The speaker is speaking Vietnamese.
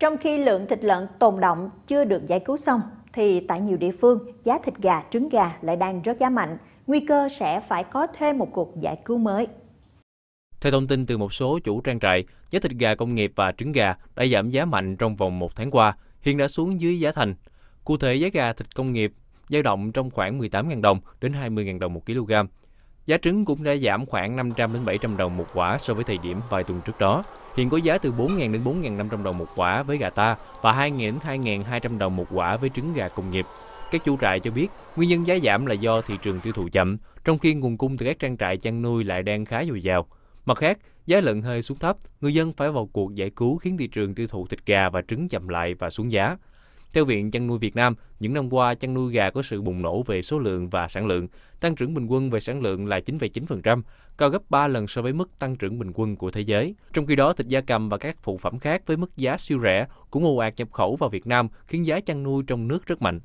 Trong khi lượng thịt lợn tồn động chưa được giải cứu xong, thì tại nhiều địa phương, giá thịt gà, trứng gà lại đang rớt giá mạnh, nguy cơ sẽ phải có thêm một cuộc giải cứu mới. Theo thông tin từ một số chủ trang trại, giá thịt gà công nghiệp và trứng gà đã giảm giá mạnh trong vòng một tháng qua, hiện đã xuống dưới giá thành. Cụ thể, giá gà thịt công nghiệp dao động trong khoảng 18.000 đồng đến 20.000 đồng một kg. Giá trứng cũng đã giảm khoảng 500 đến 700 đồng một quả so với thời điểm vài tuần trước đó. Hiện có giá từ 4.000 đến 4.500 đồng một quả với gà ta và 2.000 đến 2.200 đồng một quả với trứng gà công nghiệp. Các chủ trại cho biết nguyên nhân giá giảm là do thị trường tiêu thụ chậm, trong khi nguồn cung từ các trang trại chăn nuôi lại đang khá dồi dào. Mặt khác, giá lợn hơi xuống thấp, người dân phải vào cuộc giải cứu khiến thị trường tiêu thụ thịt gà và trứng chậm lại và xuống giá. Theo Viện Chăn nuôi Việt Nam, những năm qua, chăn nuôi gà có sự bùng nổ về số lượng và sản lượng. Tăng trưởng bình quân về sản lượng là 9,9%, cao gấp 3 lần so với mức tăng trưởng bình quân của thế giới. Trong khi đó, thịt gia cầm và các phụ phẩm khác với mức giá siêu rẻ cũng ồ ạt nhập khẩu vào Việt Nam, khiến giá chăn nuôi trong nước rất mạnh.